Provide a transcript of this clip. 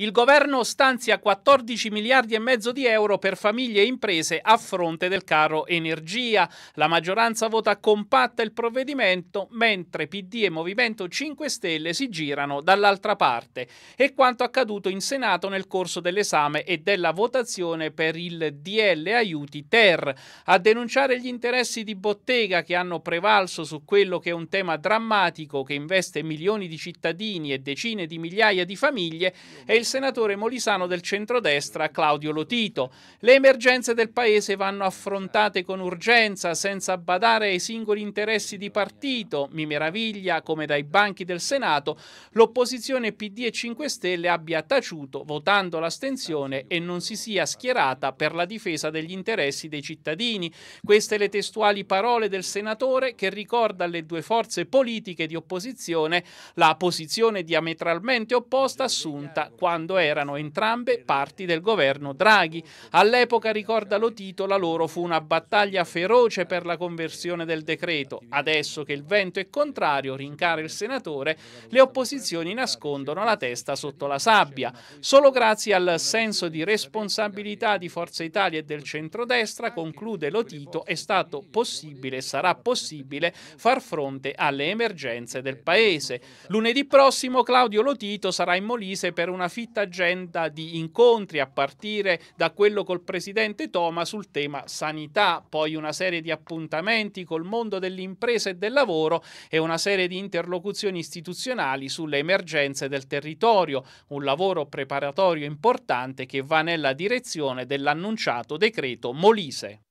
Il governo stanzia 14 miliardi e mezzo di euro per famiglie e imprese a fronte del caro energia. La maggioranza vota compatta il provvedimento, mentre PD e Movimento 5 Stelle si girano dall'altra parte. E quanto accaduto in Senato nel corso dell'esame e della votazione per il DL Aiuti Ter. A denunciare gli interessi di bottega che hanno prevalso su quello che è un tema drammatico che investe milioni di cittadini e decine di migliaia di famiglie è il senatore molisano del centrodestra Claudio Lotito. Le emergenze del paese vanno affrontate con urgenza, senza badare ai singoli interessi di partito. Mi meraviglia come dai banchi del Senato l'opposizione PD e 5 Stelle abbia taciuto votando l'astensione e non si sia schierata per la difesa degli interessi dei cittadini. Queste le testuali parole del senatore che ricorda alle due forze politiche di opposizione la posizione diametralmente opposta assunta quando quando erano entrambe parti del governo Draghi. All'epoca, ricorda Tito, la loro fu una battaglia feroce per la conversione del decreto. Adesso che il vento è contrario, rincara il senatore, le opposizioni nascondono la testa sotto la sabbia. Solo grazie al senso di responsabilità di Forza Italia e del centrodestra, conclude Lotito, è stato possibile e sarà possibile far fronte alle emergenze del Paese. Lunedì prossimo Claudio Lotito sarà in Molise per una fitta fitta agenda di incontri a partire da quello col presidente Toma sul tema sanità, poi una serie di appuntamenti col mondo dell'impresa e del lavoro e una serie di interlocuzioni istituzionali sulle emergenze del territorio, un lavoro preparatorio importante che va nella direzione dell'annunciato decreto Molise.